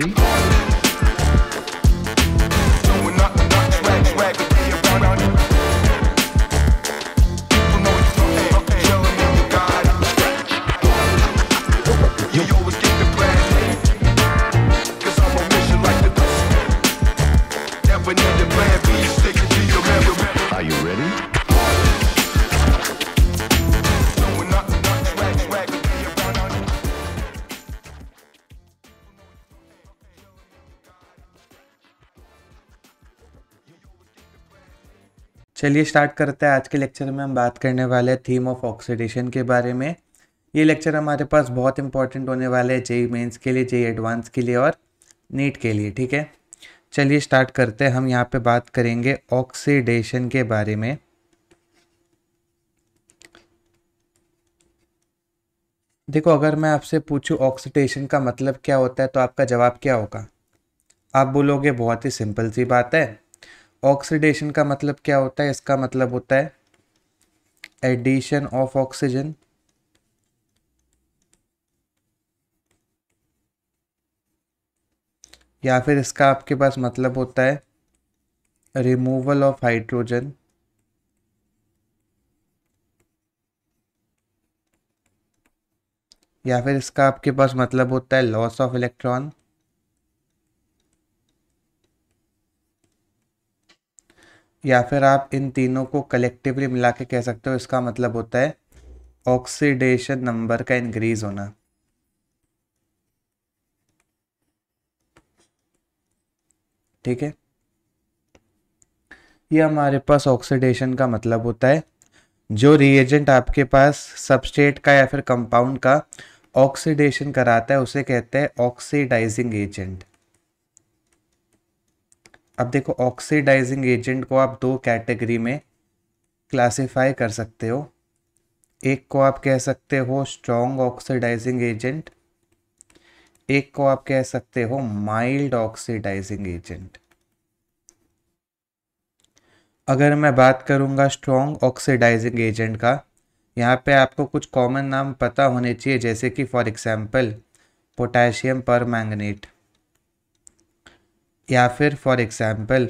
Ready? चलिए start करते हैं आज के लेक्चर में हम बात करने वाले हैं थीम ऑफ ऑक्सीडेशन के बारे में ये लेक्चर हमारे पास बहुत इंपॉर्टेंट होने वाले है जेई मेंस के लिए जेई एडवांस के लिए और नीट के लिए ठीक है चलिए स्टार्ट करते हैं हम यहाँ पे बात करेंगे ऑक्सीडेशन के बारे में देखो अगर मैं आपसे पूछूँ ऑक्सीडेशन का मतलब क्या होता है तो आपका जवाब क्या होगा आप बोलोगे बहुत ही सिंपल सी बात है ऑक्सीडेशन का मतलब क्या होता है इसका मतलब होता है एडिशन ऑफ ऑक्सीजन या फिर इसका आपके पास मतलब होता है रिमूवल ऑफ हाइड्रोजन या फिर इसका आपके पास मतलब होता है लॉस ऑफ इलेक्ट्रॉन या फिर आप इन तीनों को कलेक्टिवली मिला के कह सकते हो इसका मतलब होता है ऑक्सीडेशन नंबर का इंक्रीज होना ठीक है ये हमारे पास ऑक्सीडेशन का मतलब होता है जो रिएजेंट आपके पास सबस्टेट का या फिर कंपाउंड का ऑक्सीडेशन कराता है उसे कहते हैं ऑक्सीडाइजिंग एजेंट अब देखो ऑक्सीडाइजिंग एजेंट को आप दो कैटेगरी में क्लासिफाई कर सकते हो एक को आप कह सकते हो स्ट्रॉन्ग ऑक्सीडाइजिंग एजेंट एक को आप कह सकते हो माइल्ड ऑक्सीडाइजिंग एजेंट अगर मैं बात करूंगा स्ट्रॉन्ग ऑक्सीडाइजिंग एजेंट का यहाँ पे आपको कुछ कॉमन नाम पता होने चाहिए जैसे कि for example potassium permanganate या फिर फॉर एग्जाम्पल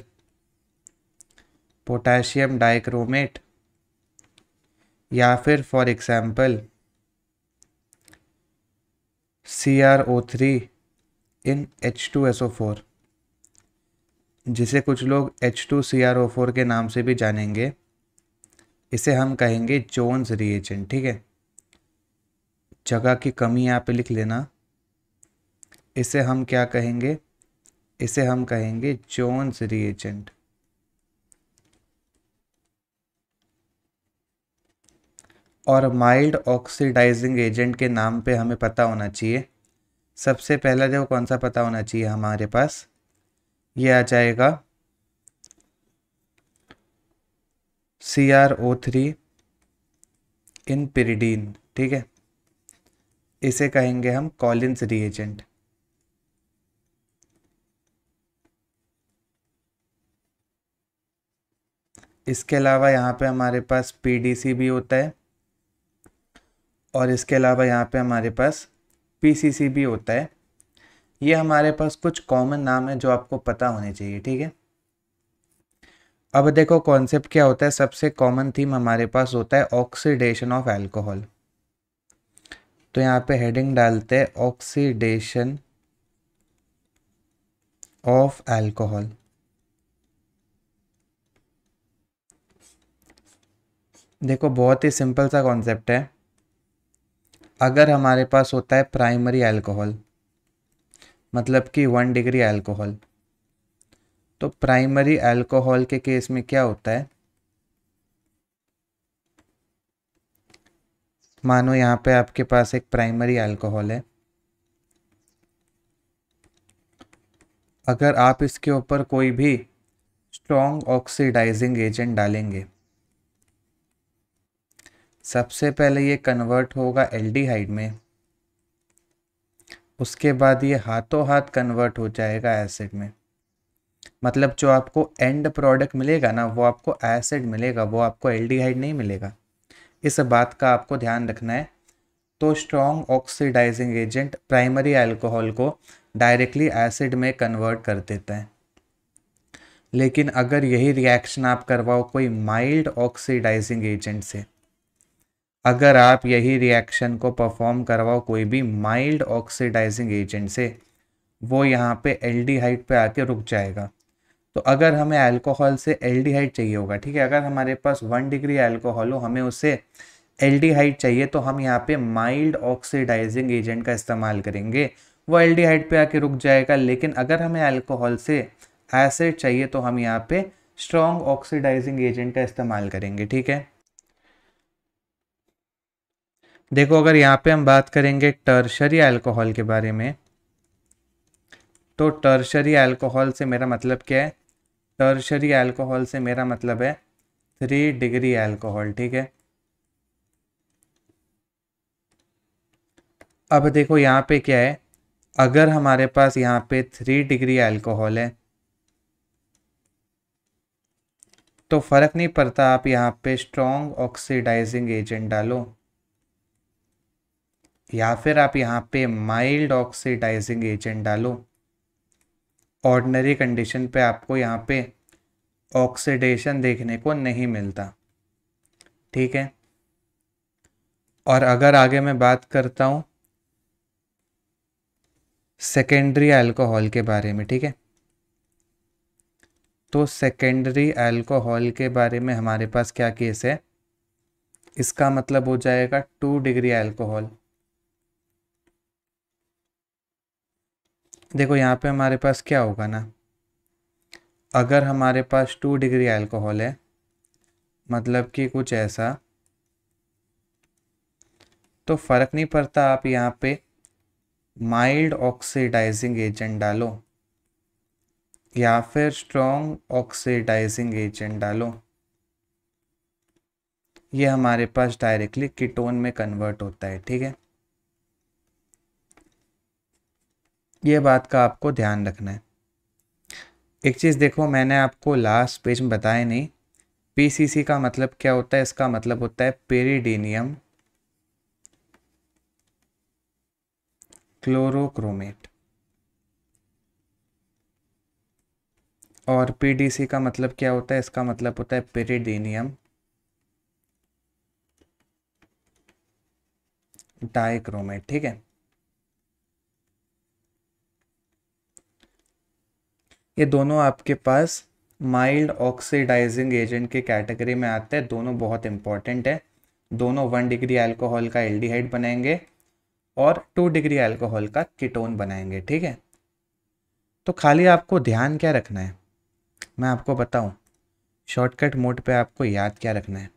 पोटाशियम डाइक्रोमेट या फिर for example C R O three in H two S O four जिसे कुछ लोग H two C R O four के नाम से भी जानेंगे इसे हम कहेंगे जोन्स रिएजेंट ठीक है जगह की कमी यहाँ पे लिख लेना इसे हम क्या कहेंगे इसे हम कहेंगे जोन्स रिएजेंट और माइल्ड ऑक्सीडाइजिंग एजेंट के नाम पे हमें पता होना चाहिए सबसे पहला जो कौन सा पता होना चाहिए हमारे पास ये आ जाएगा C R O three in pyridine ठीक है इसे कहेंगे हम कॉलिन्स रिएजेंट इसके अलावा यहाँ पे हमारे पास पीडीसी भी होता है और इसके अलावा यहाँ पे हमारे पास पीसीसी भी होता है ये हमारे पास कुछ कॉमन नाम है जो आपको पता होने चाहिए ठीक है अब देखो कॉन्सेप्ट क्या होता है सबसे कॉमन थीम हमारे पास होता है ऑक्सीडेशन ऑफ एल्कोहल तो यहाँ पे हेडिंग डालते हैं ऑक्सीडेशन ऑफ एल्कोहल देखो बहुत ही सिंपल सा कॉन्सेप्ट है अगर हमारे पास होता है प्राइमरी अल्कोहल मतलब कि वन डिग्री अल्कोहल तो प्राइमरी अल्कोहल के केस में क्या होता है मानो यहाँ पे आपके पास एक प्राइमरी अल्कोहल है अगर आप इसके ऊपर कोई भी स्ट्रॉन्ग ऑक्सीडाइजिंग एजेंट डालेंगे सबसे पहले ये कन्वर्ट होगा एल्डिहाइड में उसके बाद ये हाथों हाथ कन्वर्ट हो जाएगा एसिड में मतलब जो आपको एंड प्रोडक्ट मिलेगा ना वो आपको एसिड मिलेगा वो आपको एल्डिहाइड नहीं मिलेगा इस बात का आपको ध्यान रखना है तो strong oxidizing agent primary alcohol को डायरेक्टली एसिड में कन्वर्ट कर देता है लेकिन अगर यही रिएक्शन आप करवाओ कोई माइल्ड ऑक्सीडाइजिंग एजेंट से अगर आप यही रिएक्शन को परफॉर्म करवाओ कोई भी माइल्ड ऑक्सीडाइजिंग एजेंट से वो यहाँ पे एल्डिहाइड पे आके रुक जाएगा तो अगर हमें अल्कोहल से एल्डिहाइड चाहिए होगा ठीक है अगर हमारे पास वन डिग्री अल्कोहल हो हमें उसे एल्डिहाइड चाहिए तो हम यहाँ पे माइल्ड ऑक्सीडाइजिंग एजेंट का इस्तेमाल करेंगे वो एल्डिहाइड पे आके रुक जाएगा लेकिन अगर हमें अल्कोहल से एसिड चाहिए तो हम यहाँ पे स्ट्रॉन्ग ऑक्सीडाइजिंग एजेंट का इस्तेमाल करेंगे ठीक है देखो अगर यहाँ पे हम बात करेंगे टर्शरी अल्कोहल के बारे में तो टर्शरी अल्कोहल से मेरा मतलब क्या है टर्शरी अल्कोहल से मेरा मतलब है थ्री डिग्री अल्कोहल ठीक है अब देखो यहाँ पे क्या है अगर हमारे पास यहाँ पे थ्री डिग्री अल्कोहल है तो फ़र्क नहीं पड़ता आप यहाँ पे स्ट्रॉन्ग ऑक्सीडाइजिंग एजेंट डालो या फिर आप यहाँ पे माइल्ड ऑक्सीडाइजिंग एजेंट डालो ऑर्डनरी कंडीशन पे आपको यहाँ पे ऑक्सीडेशन देखने को नहीं मिलता ठीक है और अगर आगे मैं बात करता हूँ सेकेंडरी अल्कोहल के बारे में ठीक है तो सेकेंडरी अल्कोहल के बारे में हमारे पास क्या केस है इसका मतलब हो जाएगा टू डिग्री अल्कोहल देखो यहाँ पे हमारे पास क्या होगा ना अगर हमारे पास टू डिग्री अल्कोहल है मतलब कि कुछ ऐसा तो फ़र्क नहीं पड़ता आप यहाँ पे माइल्ड ऑक्सीडाइजिंग एजेंट डालो या फिर स्ट्रॉन्ग ऑक्सीडाइजिंग एजेंट डालो ये हमारे पास डायरेक्टली कीटोन में कन्वर्ट होता है ठीक है ये बात का आपको ध्यान रखना है एक चीज़ देखो मैंने आपको लास्ट पेज में बताया नहीं पीसीसी का मतलब क्या होता है इसका मतलब होता है पेरिडीनियम क्लोरोक्रोमेट और पीडीसी का मतलब क्या होता है इसका मतलब होता है पेरिडीनियम डाइक्रोमेट ठीक है ये दोनों आपके पास माइल्ड ऑक्सीडाइजिंग एजेंट के कैटेगरी में आते हैं दोनों बहुत इंपॉर्टेंट है दोनों वन डिग्री अल्कोहल का एल्डिहाइड बनाएंगे और टू डिग्री अल्कोहल का कीटोन बनाएंगे ठीक है तो खाली आपको ध्यान क्या रखना है मैं आपको बताऊं शॉर्टकट मोड पे आपको याद क्या रखना है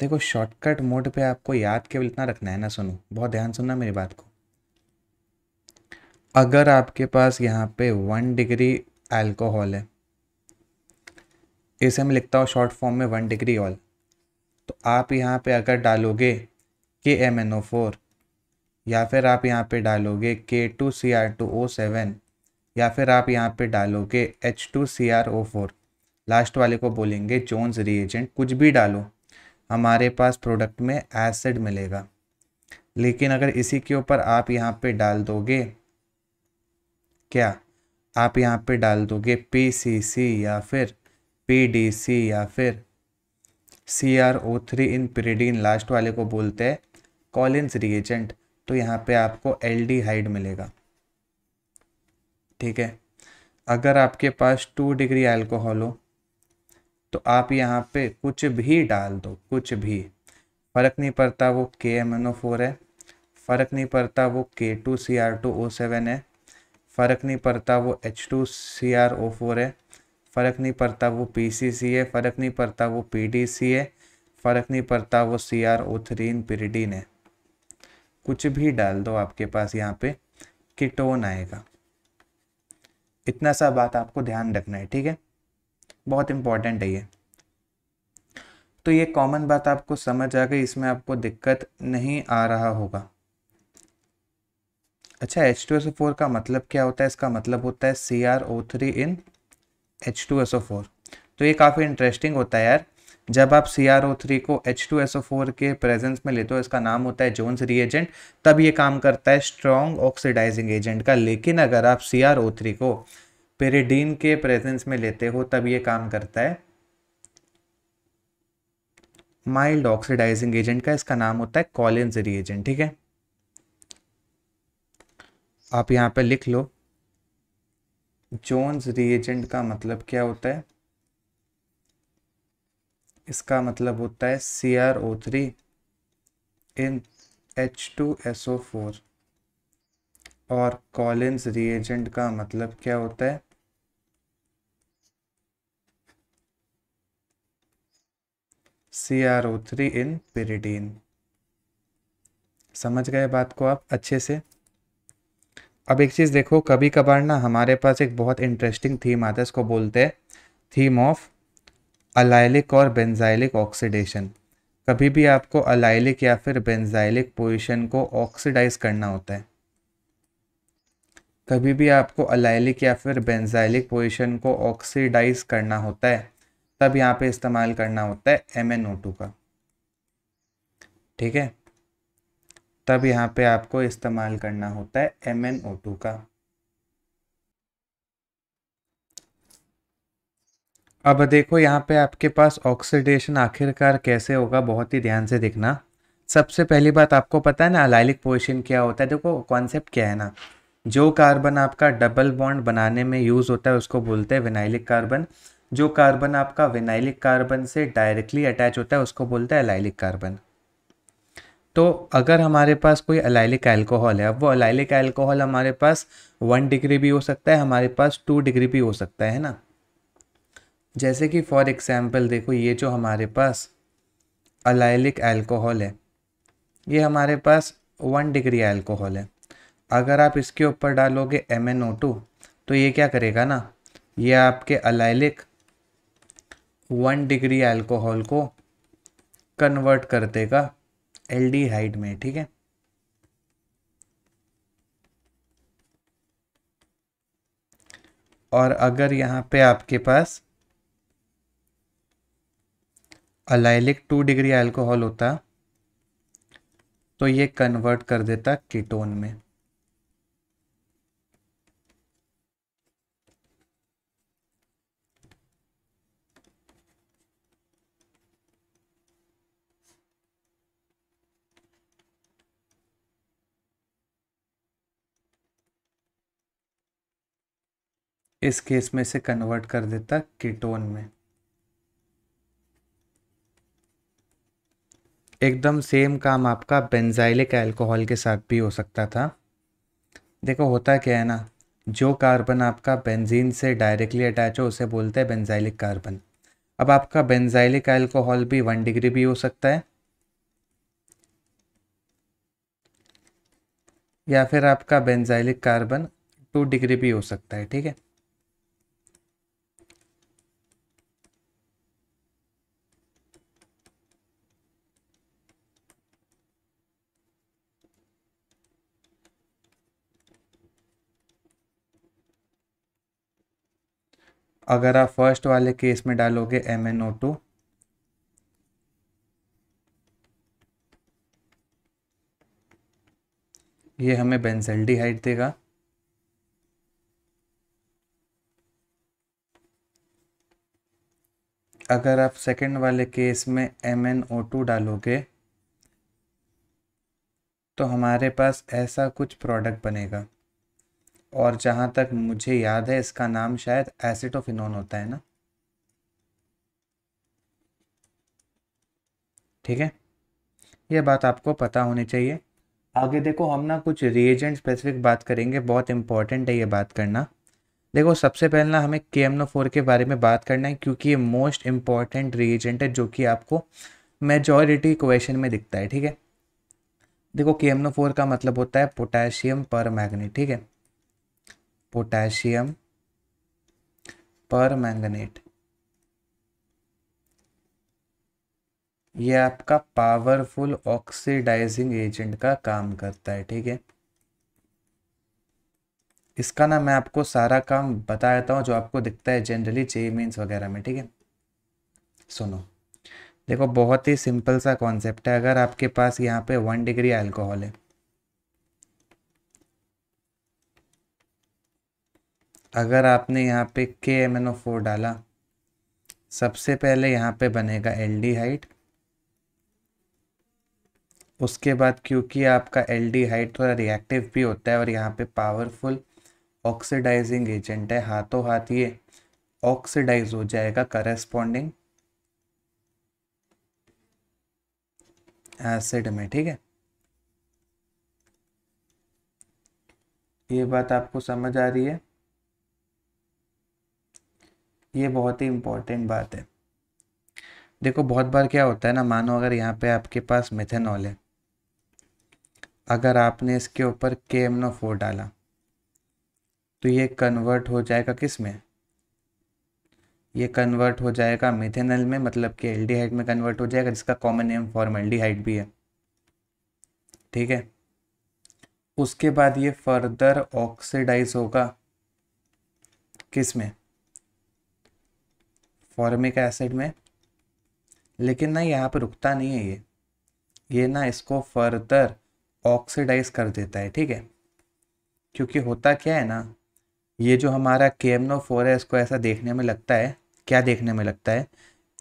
देखो शॉर्टकट मोड पे आपको याद केवल इतना रखना है ना सुनो बहुत ध्यान सुनना मेरी बात को अगर आपके पास यहाँ पे वन डिग्री अल्कोहल है इसे मैं लिखता हूँ शॉर्ट फॉर्म में वन डिग्री ऑल तो आप यहाँ पे अगर डालोगे के एम एन ओ फोर या फिर आप यहाँ पे डालोगे K two C R two O seven या फिर आप यहाँ पे डालोगे H two C R O four last वाले को बोलेंगे जोन्स रिएजेंट कुछ भी डालो हमारे पास प्रोडक्ट में एसिड मिलेगा लेकिन अगर इसी के ऊपर आप यहाँ पे डाल दोगे क्या आप यहाँ पे डाल दोगे पी सी सी या फिर पी डी सी या फिर C R O three in pyridine last वाले को बोलते हैं कॉलिन्स रिएजेंट तो यहाँ पे आपको एल डी हाइड मिलेगा ठीक है अगर आपके पास टू डिग्री अल्कोहल हो तो आप यहाँ पे कुछ भी डाल दो कुछ भी फ़र्क नहीं पड़ता वो के एम एन ओ फोर है फ़र्क नहीं पड़ता वो K two C R two O seven है फ़र्क नहीं पड़ता वो H two C R O four है फ़र्क नहीं पड़ता वो पी सी सी है फ़र्क नहीं पड़ता वो पी डी सी है फ़र्क नहीं पड़ता वो C R O three in pyridine है कुछ भी डाल दो आपके पास यहाँ पे कीटोन आएगा इतना सा बात आपको ध्यान रखना है ठीक है बहुत इम्पॉर्टेंट है ये तो ये कॉमन बात आपको समझ आ गई इसमें आपको दिक्कत नहीं आ रहा होगा अच्छा H two S O four का मतलब क्या होता है इसका मतलब होता है C R O three in H two S O four तो ये काफ़ी इंटरेस्टिंग होता है यार जब आप सी आर ओ थ्री को H two S O four के प्रेजेंस में लेते हो इसका नाम होता है जोन्स रिएजेंट तब ये काम करता है स्ट्रॉन्ग ऑक्सीडाइजिंग एजेंट का लेकिन अगर आप सी आर ओ थ्री को पेरेडीन के प्रेजेंस में लेते हो तब ये काम करता है माइल्ड ऑक्सीडाइजिंग एजेंट का इसका नाम होता है कॉलिन्स रिएजेंट ठीक है आप यहाँ पे लिख लो जोन्स रिएजेंट का मतलब क्या होता है इसका मतलब होता है C R O three in H two S O four और कॉलिन्स रिएजेंट का मतलब क्या होता है C R O three in pyridine समझ गए बात को आप अच्छे से अब एक चीज़ देखो कभी कभार ना हमारे पास एक बहुत इंटरेस्टिंग थीम आता है इसको बोलते हैं थीम ऑफ अलाइलिक और बेंजाइलिक ऑक्सीडेशन कभी भी आपको अलाइलिक या फिर बेंजाइलिक पोजिशन को ऑक्सीडाइज करना होता है कभी भी आपको अलाइलिक या फिर बेंजाइलिक पोजिशन को ऑक्सीडाइज करना होता है तब यहाँ पे इस्तेमाल करना होता है एम का ठीक है तब यहाँ पे आपको इस्तेमाल करना होता है एम एन ओ टू का अब देखो यहाँ पे आपके पास ऑक्सीडेशन आखिरकार कैसे होगा बहुत ही ध्यान से देखना सबसे पहली बात आपको पता है ना अलाइलिक पोजिशन क्या होता है देखो कॉन्सेप्ट क्या है ना जो कार्बन आपका डबल बॉन्ड बनाने में यूज़ होता है उसको बोलते हैं विनाइलिक कार्बन जो कार्बन आपका विनाइलिक कार्बन से डायरेक्टली अटैच होता है उसको बोलते हैं अलाइलिक कार्बन तो अगर हमारे पास कोई अलाइलिक अल्कोहल है अब वो अलाइलिक अल्कोहल हमारे पास वन डिग्री भी हो सकता है हमारे पास टू डिग्री भी हो सकता है ना जैसे कि फॉर एग्ज़ाम्पल देखो ये जो हमारे पास अलाइलिक अल्कोहल है ये हमारे पास वन डिग्री अल्कोहल है अगर आप इसके ऊपर डालोगे एम एन ओ टू तो ये क्या करेगा ना ये आपके अलाइलिक वन डिग्री अल्कोहल को कन्वर्ट कर देगा एल हाइट में ठीक है और अगर यहाँ पे आपके पास अलाइलिक टू डिग्री अल्कोहल होता तो ये कन्वर्ट कर देता कीटोन में इस केस में इसे कन्वर्ट कर देता कीटोन में एकदम सेम काम आपका बेंजाइलिक अल्कोहल के साथ भी हो सकता था देखो होता क्या है ना जो कार्बन आपका बेंजीन से डायरेक्टली अटैच हो उसे बोलते हैं बेंजाइलिक कार्बन अब आपका बेंजाइलिक अल्कोहल भी वन डिग्री भी हो सकता है या फिर आपका बेंजाइलिक कार्बन टू डिग्री भी हो सकता है ठीक है अगर आप फर्स्ट वाले केस में डालोगे एम एन ओ टू ये हमें हाइट देगा अगर आप सेकंड वाले केस में एम एन ओ टू डालोगे तो हमारे पास ऐसा कुछ प्रोडक्ट बनेगा और जहाँ तक मुझे याद है इसका नाम शायद एसिटोफिनोन होता है ना ठीक है यह बात आपको पता होनी चाहिए आगे देखो हम ना कुछ रिएजेंट स्पेसिफिक बात करेंगे बहुत इंपॉर्टेंट है ये बात करना देखो सबसे पहला हमें के फोर के बारे में बात करना है क्योंकि ये मोस्ट इम्पॉर्टेंट रिएजेंट है जो कि आपको मेजॉरिटी क्वेश्चन में दिखता है ठीक है देखो के फोर का मतलब होता है पोटेशियम पर मैग्नेट ठीक है पोटेशियम पर मैंगनेट ये आपका पावरफुल ऑक्सीडाइजिंग एजेंट का काम करता है ठीक है इसका ना मैं आपको सारा काम बता देता हूँ जो आपको दिखता है जनरली जे मीन्स वगैरह में ठीक है सुनो देखो बहुत ही सिंपल सा कॉन्सेप्ट है अगर आपके पास यहाँ पे वन डिग्री अल्कोहल है अगर आपने यहाँ पे K M N O four डाला सबसे पहले यहाँ पे बनेगा एल डी हाइट उसके बाद क्योंकि आपका एल डी हाइट थोड़ा रिएक्टिव भी होता है और यहाँ पे पावरफुल ऑक्सीडाइजिंग एजेंट है हाथों हाथ ये ऑक्सीडाइज हो जाएगा करेस्पॉन्डिंग एसिड में ठीक है ये बात आपको समझ आ रही है ये बहुत ही इम्पोर्टेंट बात है देखो बहुत बार क्या होता है ना मानो अगर यहाँ पे आपके पास मिथेनॉल है अगर आपने इसके ऊपर के नो फोर डाला तो ये कन्वर्ट हो जाएगा किस में ये कन्वर्ट हो जाएगा मिथेनल में मतलब कि एल्डिहाइड में कन्वर्ट हो जाएगा जिसका कॉमन नेम फॉर्मेल्डिहाइड भी है ठीक है उसके बाद ये फर्दर ऑक्सीडाइज होगा किस में फॉर्मिक एसिड में लेकिन ना यहाँ पर रुकता नहीं है ये ये ना इसको फर्दर ऑक्सीडाइज कर देता है ठीक है क्योंकि होता क्या है ना ये जो हमारा के एम नो फोर है इसको ऐसा देखने में लगता है क्या देखने में लगता है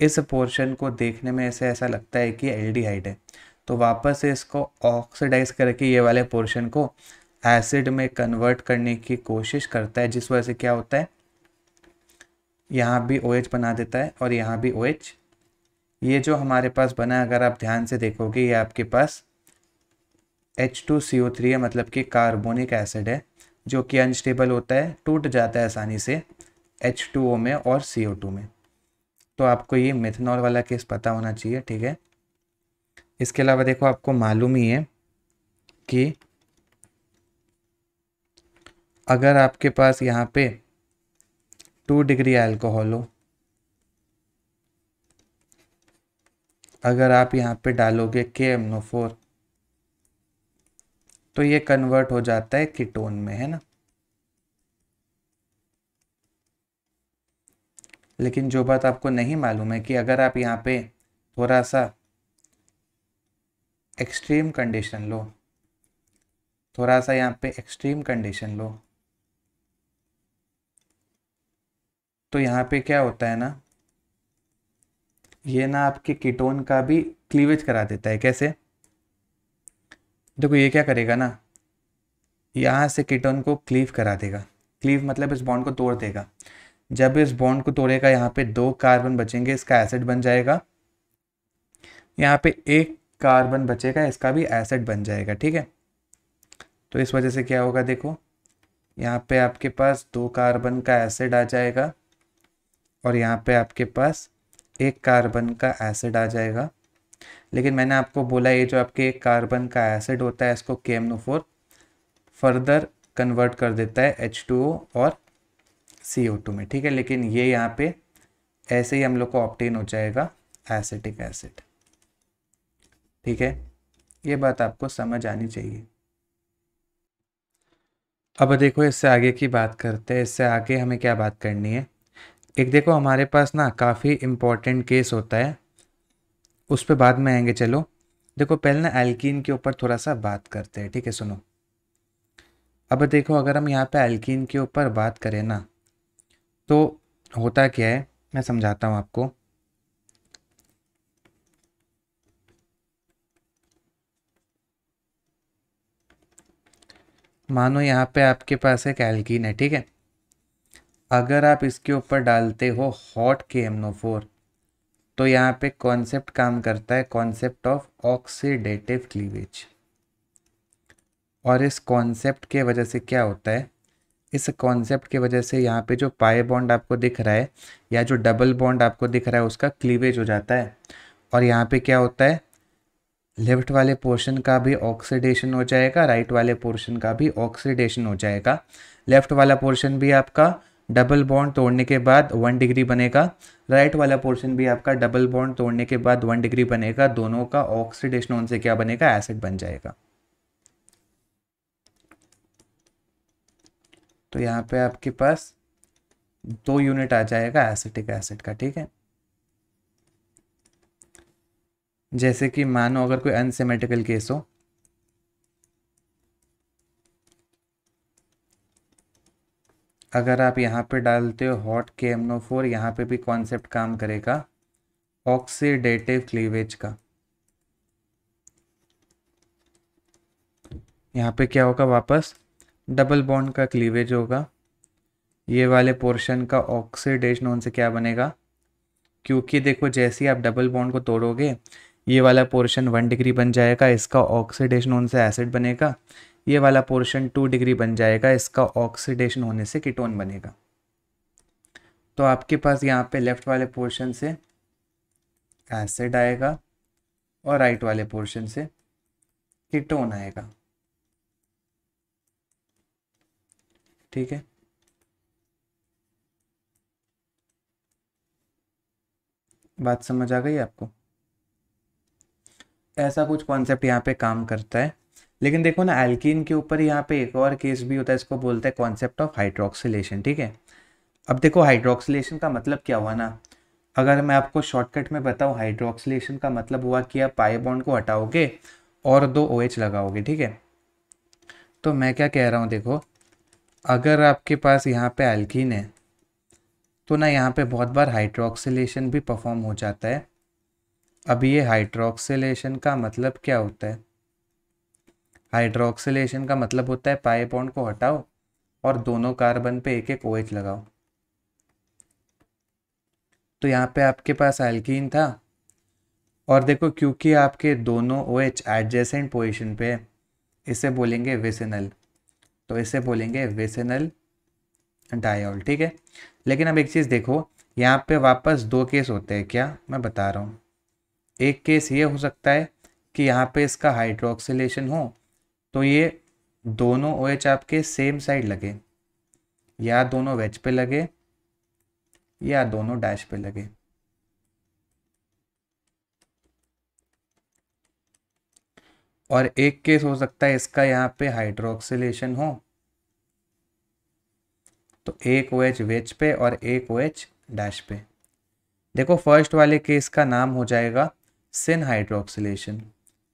इस पोर्शन को देखने में ऐसे ऐसा लगता है कि एल है तो वापस इसको ऑक्सीडाइज करके ये वाले पोर्शन को एसिड में कन्वर्ट करने की कोशिश करता है जिस वजह से क्या होता है यहाँ भी ओ OH बना देता है और यहाँ भी ओ OH. ये जो हमारे पास बना है अगर आप ध्यान से देखोगे ये आपके पास H two C O three है मतलब कि कार्बोनिक एसिड है जो कि अनस्टेबल होता है टूट जाता है आसानी से एच टू ओ में और सी ओ टू में तो आपको ये मेथनॉल वाला केस पता होना चाहिए ठीक है इसके अलावा देखो आपको मालूम ही है कि अगर आपके पास यहाँ पे टू डिग्री एल्कोहल हो अगर आप यहाँ पे डालोगे के एम नो फोर तो ये कन्वर्ट हो जाता है कीटोन में है ना लेकिन जो बात आपको नहीं मालूम है कि अगर आप यहाँ पे थोड़ा सा एक्सट्रीम कंडीशन लो थोड़ा सा यहाँ पे एक्सट्रीम कंडीशन लो तो यहाँ पे क्या होता है ना ये ना आपके कीटोन का भी क्लीवेज करा देता है कैसे देखो ये क्या करेगा ना यहाँ से कीटोन को क्लीव करा देगा क्लीव मतलब इस बॉन्ड को तोड़ देगा जब इस बॉन्ड को तोड़ेगा यहाँ पे दो कार्बन बचेंगे इसका एसिड बन जाएगा यहाँ पे एक कार्बन बचेगा इसका भी एसिड बन जाएगा ठीक है तो इस वजह से क्या होगा देखो यहाँ पे आपके पास दो कार्बन का एसिड आ जाएगा और यहाँ पे आपके पास एक कार्बन का एसिड आ जाएगा लेकिन मैंने आपको बोला ये जो आपके एक कार्बन का एसिड होता है इसको के फर्दर कन्वर्ट कर देता है एच और सी में ठीक है लेकिन ये यहाँ पे ऐसे ही हम लोग को ऑप्टेन हो जाएगा एसिटिक एसिड ठीक है ये बात आपको समझ आनी चाहिए अब देखो इससे आगे की बात करते हैं इससे आगे हमें क्या बात करनी है एक देखो हमारे पास ना काफ़ी इम्पोर्टेंट केस होता है उस पर बाद में आएंगे चलो देखो पहले ना एल्कीन के ऊपर थोड़ा सा बात करते हैं ठीक है सुनो अब देखो अगर हम यहाँ पे एल्कीन के ऊपर बात करें ना तो होता क्या है मैं समझाता हूँ आपको मानो यहाँ पे आपके पास एक एल्कीन है ठीक है अगर आप इसके ऊपर डालते हो हॉट के एमनो फोर तो यहाँ पे कॉन्सेप्ट काम करता है कॉन्सेप्ट ऑफ ऑक्सीडेटिव क्लीवेज और इस कॉन्सेप्ट के वजह से क्या होता है इस कॉन्सेप्ट के वजह से यहाँ पे जो पाए बॉन्ड आपको दिख रहा है या जो डबल बॉन्ड आपको दिख रहा है उसका क्लीवेज हो जाता है और यहाँ पे क्या होता है लेफ्ट वाले पोर्शन का भी ऑक्सीडेशन हो जाएगा राइट वाले पोर्शन का भी ऑक्सीडेशन हो जाएगा लेफ्ट वाला पोर्शन भी आपका डबल बॉन्ड तोड़ने के बाद वन डिग्री बनेगा राइट वाला पोर्शन भी आपका डबल बॉन्ड तोड़ने के बाद वन डिग्री बनेगा दोनों का ऑक्सीडेशन से क्या बनेगा एसिड बन जाएगा तो यहाँ पे आपके पास दो यूनिट आ जाएगा एसिटिक एसिड का ठीक है जैसे कि मानो अगर कोई अनसेमेटिकल केस हो अगर आप यहाँ पे डालते हो हॉट के एम नो फोर यहाँ पर भी कॉन्सेप्ट काम करेगा ऑक्सीडेटिव क्लीवेज का यहाँ पे क्या होगा वापस डबल बॉन्ड का क्लीवेज होगा ये वाले पोर्शन का ऑक्सीडेशन उनसे क्या बनेगा क्योंकि देखो जैसे ही आप डबल बॉन्ड को तोड़ोगे ये वाला पोर्शन वन डिग्री बन जाएगा इसका ऑक्सीडेशन उनसे एसिड बनेगा ये वाला पोर्शन टू डिग्री बन जाएगा इसका ऑक्सीडेशन होने से कीटोन बनेगा तो आपके पास यहाँ पे लेफ्ट वाले पोर्शन से एसिड आएगा और राइट वाले पोर्शन से कीटोन आएगा ठीक है बात समझ आ गई आपको ऐसा कुछ कॉन्सेप्ट यहाँ पे काम करता है लेकिन देखो ना एल्कीन के ऊपर यहाँ पे एक और केस भी होता है इसको बोलते हैं कॉन्सेप्ट ऑफ हाइड्रोक्सिलेशन ठीक है अब देखो हाइड्रोक्सिलेशन का मतलब क्या हुआ ना अगर मैं आपको शॉर्टकट में बताऊँ हाइड्रोक्सिलेशन का मतलब हुआ कि आप पाए बॉन्ड को हटाओगे और दो ओ OH लगाओगे ठीक है तो मैं क्या कह रहा हूँ देखो अगर आपके पास यहाँ पे एल्कीन है तो ना यहाँ पे बहुत बार हाइड्रोक्सिलेशन भी परफॉर्म हो जाता है अब ये हाइड्रोक्सिलेशन का मतलब क्या होता है हाइड्रोक्सिलेशन का मतलब होता है पाए बॉन्ड को हटाओ और दोनों कार्बन पे एक एक ओएच लगाओ तो यहाँ पे आपके पास एल्कीन था और देखो क्योंकि आपके दोनों ओएच एडजेसेंट पोजिशन पे है इसे बोलेंगे वेसेनल तो इसे बोलेंगे वेसिनल डायोल ठीक है लेकिन अब एक चीज़ देखो यहाँ पे वापस दो केस होते हैं क्या मैं बता रहा हूँ एक केस ये हो सकता है कि यहाँ पे इसका हाइड्रोक्सिलेशन हो तो ये दोनों ओ OH आपके सेम साइड लगे या दोनों वेज पे लगे या दोनों डैश पे लगे और एक केस हो सकता है इसका यहां पे हाइड्रोक्सिलेशन हो तो एक ओ एच वेज पे और एक ओ एच डैश पे देखो फर्स्ट वाले केस का नाम हो जाएगा सिन हाइड्रोक्सिलेशन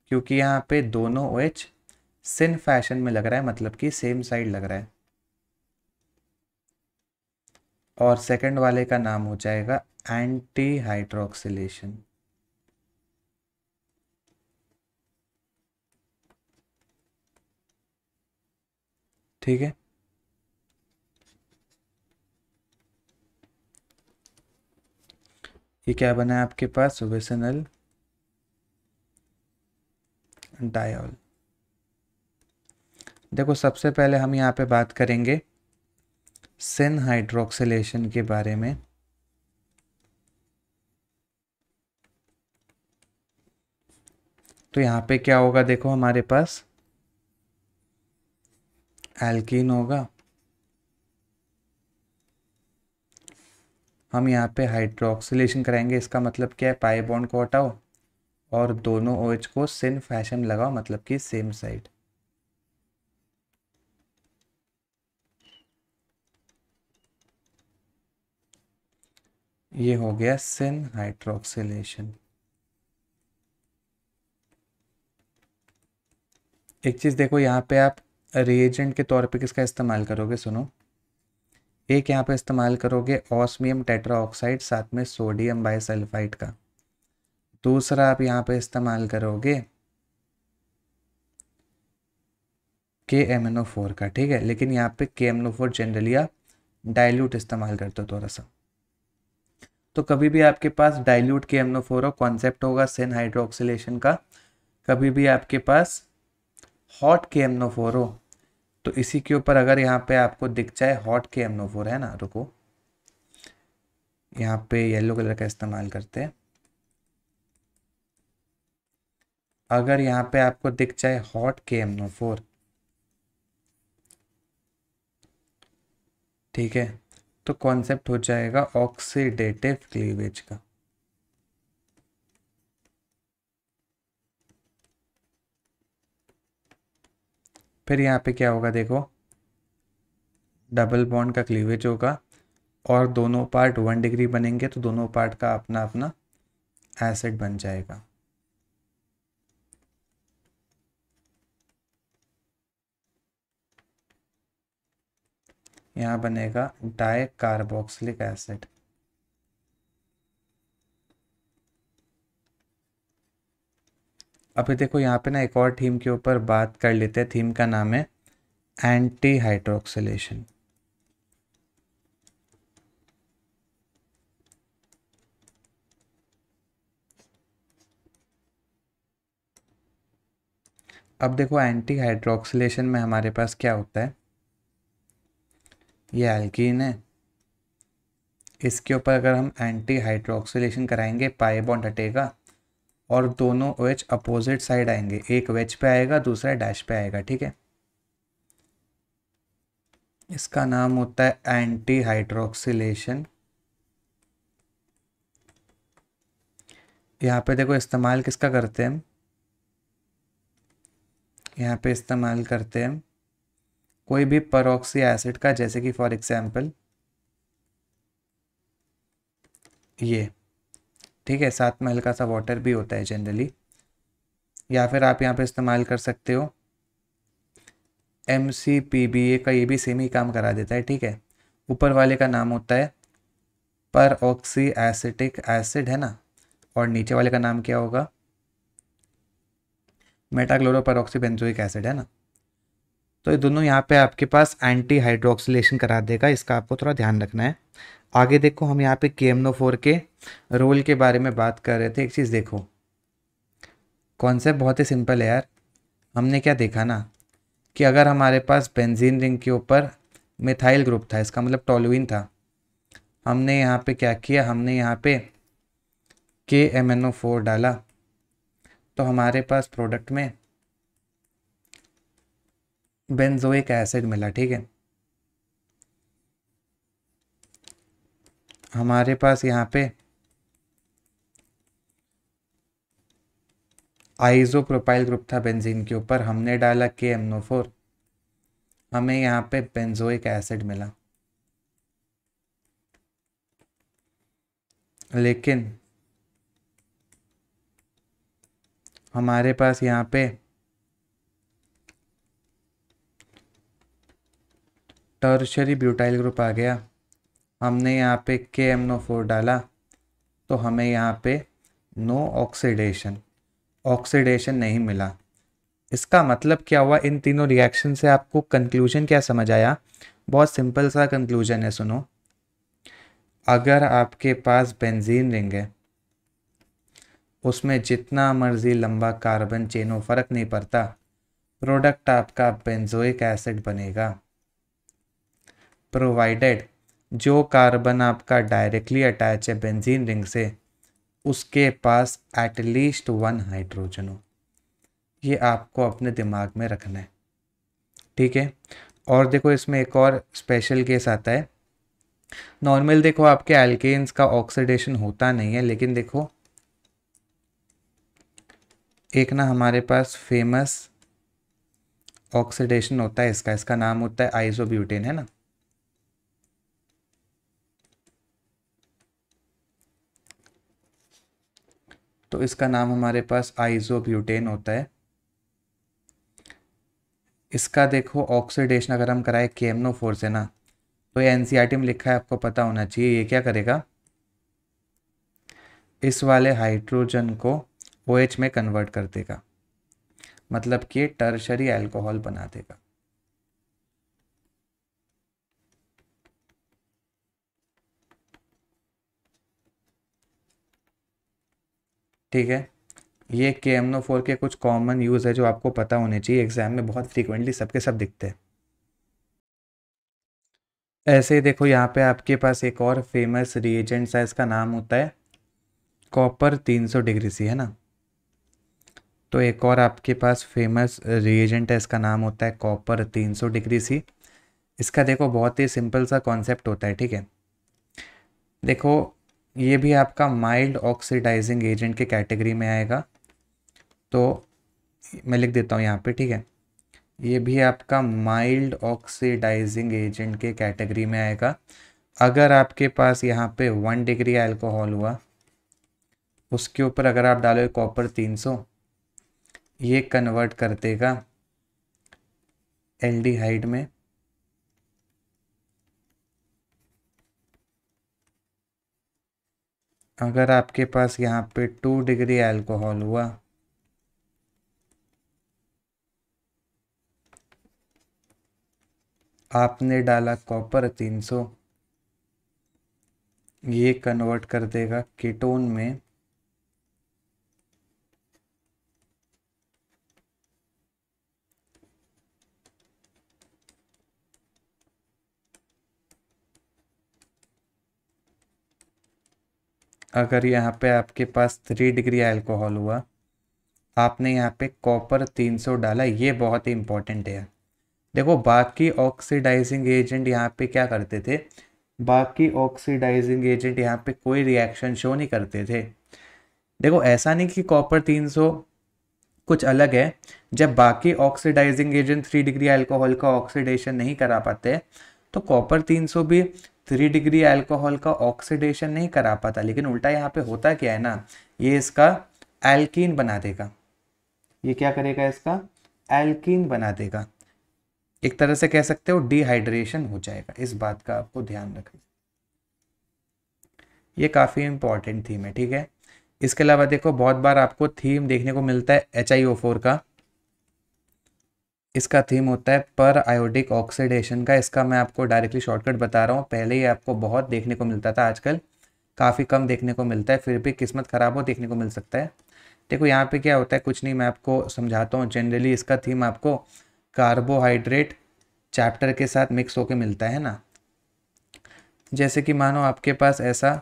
क्योंकि यहां पे दोनों ओ एच सिन फैशन में लग रहा है मतलब कि सेम साइड लग रहा है और सेकंड वाले का नाम हो जाएगा एंटी हाइड्रोक्सिलेशन ठीक है ये क्या बना है आपके पास वेसनल डायल देखो सबसे पहले हम यहाँ पे बात करेंगे सिन हाइड्रोक्सिलेशन के बारे में तो यहाँ पे क्या होगा देखो हमारे पास एल्किन होगा हम यहाँ पे हाइड्रोक्सिलेशन कराएंगे इसका मतलब क्या है पाई बॉन्ड को हटाओ और दोनों ओएच OH को सिन फैशन लगाओ मतलब कि सेम साइड ये हो गया सिन हाइड्रोक्सीलेशन एक चीज़ देखो यहाँ पे आप रिएजेंट के तौर पे किसका इस्तेमाल करोगे सुनो एक यहां पे इस्तेमाल करोगे ऑस्मियम टेट्राऑक्साइड साथ में सोडियम बायसल्फाइड का दूसरा आप यहां पे इस्तेमाल करोगे के एम एन ओ फोर का ठीक है लेकिन यहां पे K M N O four generally आप डायल्यूट इस्तेमाल करते हो थोड़ा सा तो कभी भी आपके पास डाइल्यूट के एमनोफोरो कॉन्सेप्ट होगा सेन हाइड्रोक्सीन का कभी भी आपके पास हॉट के एमनोफोरो तो इसी के ऊपर अगर यहाँ पे आपको दिख जाए हॉट के एमनोफोर है ना रुको यहाँ पे येलो कलर का इस्तेमाल करते हैं अगर यहाँ पे आपको दिख जाए हॉट के एमनोफोर ठीक है तो कॉन्सेप्ट हो जाएगा ऑक्सीडेटिव क्लीवेज का फिर यहाँ पे क्या होगा देखो डबल बॉन्ड का क्लीवेज होगा और दोनों पार्ट वन डिग्री बनेंगे तो दोनों पार्ट का अपना अपना एसिड बन जाएगा यहाँ बनेगा डाई कार्बोक्सलिक एसिड अभी देखो यहाँ पे ना एक और थीम के ऊपर बात कर लेते हैं थीम का नाम है एंटी हाइड्रोक्सिलेशन अब देखो एंटी हाइड्रोक्सिलेशन में हमारे पास क्या होता है ये एल्कीन है इसके ऊपर अगर हम एंटी हाइड्रोक्सीलेशन कराएंगे पाए बॉन्ड हटेगा और दोनों ओ एच अपोजिट साइड आएंगे एक वेच पे आएगा दूसरा डैश पे आएगा ठीक है इसका नाम होता है एंटी हाइड्रोक्सीलेशन यहाँ पे देखो इस्तेमाल किसका करते हैं यहाँ पे इस्तेमाल करते हैं कोई भी परोक्सी एसिड का जैसे कि फॉर एग्जाम्पल ये ठीक है साथ में हल्का सा वाटर भी होता है जनरली या फिर आप यहाँ पे इस्तेमाल कर सकते हो M C P B A का ये भी सेम ही काम करा देता है ठीक है ऊपर वाले का नाम होता है पर ऑक्सी एसिटिक एसिड है ना और नीचे वाले का नाम क्या होगा मेटाक्लोरो पर ऑक्सी एसिड है ना तो ये दोनों यहाँ पे आपके पास एंटी हाइड्रोक्सीलेशन करा देगा इसका आपको थोड़ा ध्यान रखना है आगे देखो हम यहाँ पे के फोर के रोल के बारे में बात कर रहे थे एक चीज़ देखो कॉन्सेप्ट बहुत ही सिंपल है यार हमने क्या देखा ना कि अगर हमारे पास बेंजीन रिंग के ऊपर मिथाइल ग्रुप था इसका मतलब टोलविन था हमने यहाँ पे क्या किया हमने यहाँ पे K M N O four डाला तो हमारे पास प्रोडक्ट में बेंजोइक एसिड मिला ठीक है हमारे पास यहाँ पे आइजो प्रोपाइल ग्रुप था बेंजीन के ऊपर हमने डाला के एमनो फोर हमें यहाँ पे बेंजोइक एसिड मिला लेकिन हमारे पास यहाँ पे टर्शरी ब्यूटाइल ग्रुप आ गया हमने यहाँ पे के एम नो फोर डाला तो हमें यहाँ पे नो ऑक्सीडेशन ऑक्सीडेशन नहीं मिला इसका मतलब क्या हुआ इन तीनों रिएक्शन से आपको कंक्लूजन क्या समझ आया बहुत सिंपल सा कंक्लूजन है सुनो अगर आपके पास बेंजीन रिंग है उसमें जितना मर्जी लंबा कार्बन चेन हो फर्क नहीं पड़ता प्रोडक्ट आपका बेंजोइक एसिड बनेगा प्रोवाइडेड जो कार्बन आपका डायरेक्टली अटैच है बेंजीन रिंग से उसके पास एटलीस्ट वन हाइड्रोजन हो ये आपको अपने दिमाग में रखना है ठीक है और देखो इसमें एक और स्पेशल केस आता है नॉर्मल देखो आपके एल्केन्स का ऑक्सीडेशन होता नहीं है लेकिन देखो एक ना हमारे पास फेमस ऑक्सीडेशन होता है इसका इसका नाम होता है आइसोब्यूटेन है ना तो इसका नाम हमारे पास आइजोब्यूटेन होता है इसका देखो ऑक्सीडेशन अगर हम कराए केमनो फोर से ना तो ये एन e में लिखा है आपको पता होना चाहिए ये क्या करेगा इस वाले हाइड्रोजन को ओ OH में कन्वर्ट कर देगा मतलब कि टर्शरी अल्कोहल बना देगा ठीक है ये के एम नो फोर के कुछ कॉमन यूज़ है जो आपको पता होने चाहिए एग्जाम में बहुत फ्रीक्वेंटली सबके सब दिखते हैं ऐसे ही देखो यहाँ पे आपके पास एक और फेमस रिएजेंट है इसका नाम होता है कॉपर 300 डिग्री सी है ना तो एक और आपके पास फेमस रिएजेंट है इसका नाम होता है कॉपर 300 डिग्री सी इसका देखो बहुत ही सिंपल सा कॉन्सेप्ट होता है ठीक है देखो ये भी आपका माइल्ड ऑक्सीडाइजिंग एजेंट के कैटेगरी में आएगा तो मैं लिख देता हूँ यहाँ पे ठीक है ये भी आपका माइल्ड ऑक्सीडाइजिंग एजेंट के कैटेगरी में आएगा अगर आपके पास यहाँ पे वन डिग्री अल्कोहल हुआ उसके ऊपर अगर आप डालो कॉपर तीन सौ ये कन्वर्ट कर देगा एल में अगर आपके पास यहाँ पे टू डिग्री अल्कोहल हुआ आपने डाला कॉपर 300 ये कन्वर्ट कर देगा कीटोन में अगर यहाँ पे आपके पास थ्री डिग्री अल्कोहल हुआ आपने यहाँ पे कॉपर 300 डाला ये बहुत ही इम्पोर्टेंट है देखो बाकी ऑक्सीडाइजिंग एजेंट यहाँ पे क्या करते थे बाकी ऑक्सीडाइजिंग एजेंट यहाँ पे कोई रिएक्शन शो नहीं करते थे देखो ऐसा नहीं कि कॉपर 300 कुछ अलग है जब बाकी oxidizing agent three degree alcohol का ऑक्सीडेशन नहीं करा पाते तो कॉपर 300 भी थ्री डिग्री अल्कोहल का ऑक्सीडेशन नहीं करा पाता लेकिन उल्टा यहाँ पे होता क्या है ना ये इसका एल्कीन बना देगा ये क्या करेगा इसका एल्कीन बना देगा एक तरह से कह सकते हो डिहाइड्रेशन हो जाएगा इस बात का आपको ध्यान रखना ये काफ़ी इंपॉर्टेंट थीम है ठीक है इसके अलावा देखो बहुत बार आपको थीम देखने को मिलता है एच का इसका थीम होता है पर आयोडिक ऑक्सीडेशन का इसका मैं आपको डायरेक्टली शॉर्टकट बता रहा हूँ पहले ही आपको बहुत देखने को मिलता था आजकल काफ़ी कम देखने को मिलता है फिर भी किस्मत ख़राब हो देखने को मिल सकता है देखो यहाँ पे क्या होता है कुछ नहीं मैं आपको समझाता हूँ जनरली इसका थीम आपको कार्बोहाइड्रेट चैप्टर के साथ मिक्स होकर मिलता है ना जैसे कि मानो आपके पास ऐसा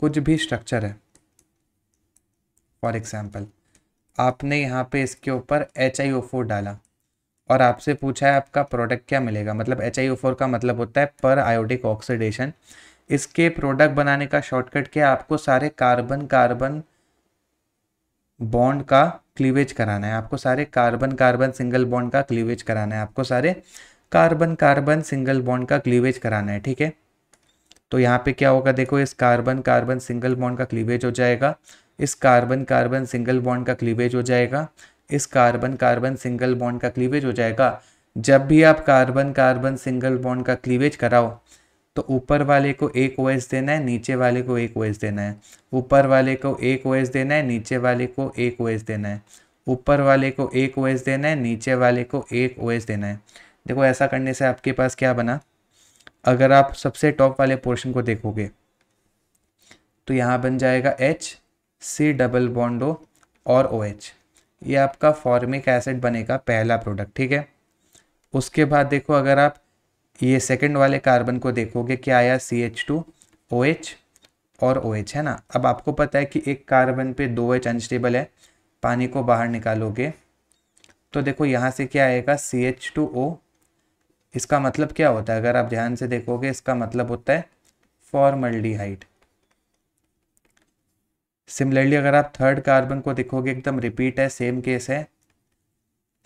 कुछ भी स्ट्रक्चर है फॉर एग्ज़ाम्पल आपने यहाँ पे इसके ऊपर एच आई ओ फोर डाला और आपसे पूछा है आपका प्रोडक्ट क्या मिलेगा मतलब एच आई फोर का मतलब होता है पर आयोडिक ऑक्सीडेशन इसके प्रोडक्ट बनाने का शॉर्टकट क्या आपको सारे कार्बन कार्बन बॉन्ड का क्लीवेज कराना है आपको सारे कार्बन कार्बन सिंगल बॉन्ड का क्लीवेज कराना है आपको सारे कार्बन कार्बन सिंगल बॉन्ड का क्लीवेज कराना है ठीक है तो यहाँ पे क्या होगा देखो इस कार्बन कार्बन सिंगल बॉन्ड का क्लीवेज हो जाएगा इस कार्बन कार्बन सिंगल बॉन्ड का क्लीवेज हो जाएगा इस कार्बन कार्बन सिंगल बॉन्ड का क्लीवेज हो जाएगा जब भी आप कार्बन कार्बन सिंगल बॉन्ड का क्लीवेज कराओ तो ऊपर वाले को एक ओ देना है नीचे वाले को एक ओ देना है ऊपर वाले को एक ओ देना है नीचे वाले को एक ओ देना है ऊपर वाले को एक ओ देना है नीचे वाले को एक ओ देना है देखो ऐसा करने से आपके पास क्या बना अगर आप सबसे टॉप वाले पोर्शन को देखोगे तो यहाँ बन जाएगा एच सी डबल बॉन्डो और ओ OH. एच ये आपका फॉर्मिक एसिड बनेगा पहला प्रोडक्ट ठीक है उसके बाद देखो अगर आप ये सेकंड वाले कार्बन को देखोगे क्या आया C H two O H और ओ एच है ना अब आपको पता है कि एक कार्बन पे दो एच अनस्टेबल है पानी को बाहर निकालोगे तो देखो यहाँ से क्या आएगा सी एच टू ओ इसका मतलब क्या होता है अगर आप ध्यान से देखोगे इसका मतलब होता है फॉर्मल्डिहाइड सिमिलरली अगर आप थर्ड कार्बन को देखोगे एकदम रिपीट है सेम केस है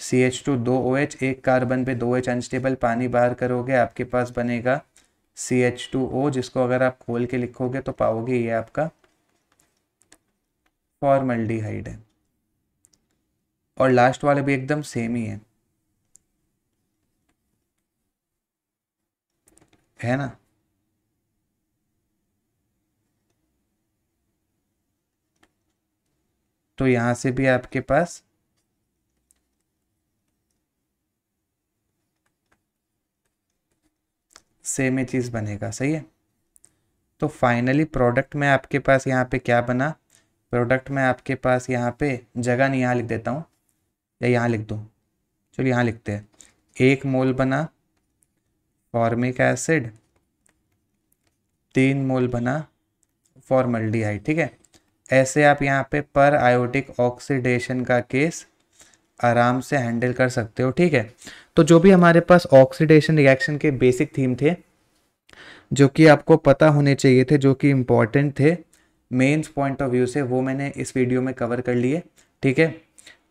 सी एच टू दो ओ एच एक कार्बन पे दो एच अनस्टेबल पानी बाहर करोगे आपके पास बनेगा सी एच टू ओ जिसको अगर आप खोल के लिखोगे तो पाओगे ये आपका फॉर्मल्डिहाइड है और लास्ट वाले भी एकदम सेम ही है है ना तो यहाँ से भी आपके पास सेम ही चीज़ बनेगा सही है तो फाइनली प्रोडक्ट में आपके पास यहाँ पे क्या बना प्रोडक्ट में आपके पास यहाँ पे जगह नहीं यहाँ लिख देता हूँ या यहाँ लिख दूँ चलो यहाँ लिखते हैं एक मोल बना फॉर्मिक एसिड तीन मोल बना फॉर्मल ठीक है ऐसे आप यहाँ पे पर आयोटिक ऑक्सीडेशन का केस आराम से हैंडल कर सकते हो ठीक है तो जो भी हमारे पास ऑक्सीडेशन रिएक्शन के बेसिक थीम थे जो कि आपको पता होने चाहिए थे जो कि इम्पॉर्टेंट थे मेन्स पॉइंट ऑफ व्यू से वो मैंने इस वीडियो में कवर कर लिए ठीक है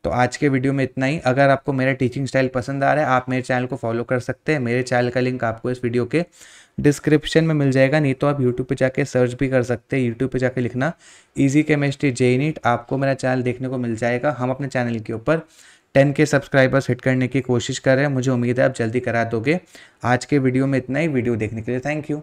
तो आज के वीडियो में इतना ही अगर आपको मेरा टीचिंग स्टाइल पसंद आ रहा है आप मेरे चैनल को फॉलो कर सकते हैं मेरे चैनल का लिंक आपको इस वीडियो के डिस्क्रिप्शन में मिल जाएगा नहीं तो आप यूट्यूब पे जाके सर्च भी कर सकते हैं यूट्यूब पे जाके लिखना इजी केमिस्ट्री जे नीट आपको मेरा चैनल देखने को मिल जाएगा हम अपने चैनल के ऊपर टेन के सब्सक्राइबर्स हिट करने की कोशिश कर रहे हैं मुझे उम्मीद है आप जल्दी करा दोगे आज के वीडियो में इतना ही वीडियो देखने के लिए थैंक यू